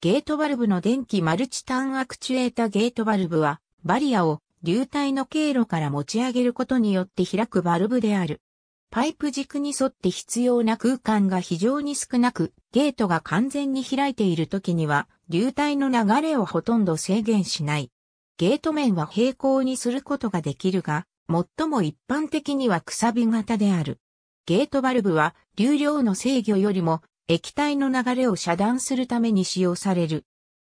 ゲートバルブの電気マルチターンアクチュエータゲートバルブは、バリアを流体の経路から持ち上げることによって開くバルブである。パイプ軸に沿って必要な空間が非常に少なく、ゲートが完全に開いている時には、流体の流れをほとんど制限しない。ゲート面は平行にすることができるが、最も一般的にはくさび型である。ゲートバルブは流量の制御よりも液体の流れを遮断するために使用される。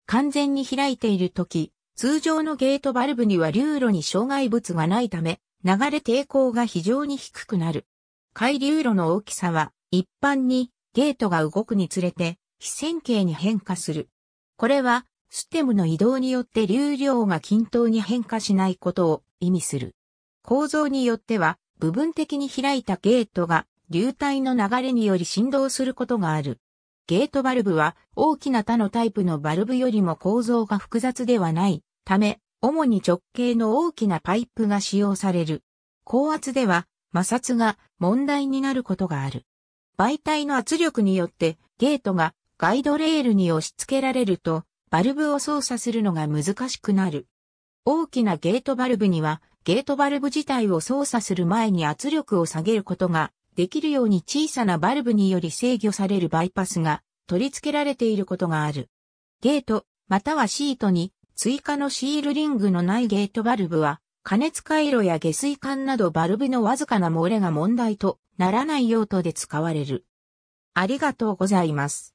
完全に開いているとき、通常のゲートバルブには流路に障害物がないため、流れ抵抗が非常に低くなる。回流路の大きさは、一般にゲートが動くにつれて、非線形に変化する。これは、ステムの移動によって流量が均等に変化しないことを意味する。構造によっては、部分的に開いたゲートが流体の流れにより振動することがある。ゲートバルブは大きな他のタイプのバルブよりも構造が複雑ではないため、主に直径の大きなパイプが使用される。高圧では摩擦が問題になることがある。媒体の圧力によってゲートがガイドレールに押し付けられるとバルブを操作するのが難しくなる。大きなゲートバルブにはゲートバルブ自体を操作する前に圧力を下げることができるように小さなバルブにより制御されるバイパスが取り付けられていることがある。ゲート、またはシートに追加のシールリングのないゲートバルブは、加熱回路や下水管などバルブのわずかな漏れが問題とならない用途で使われる。ありがとうございます。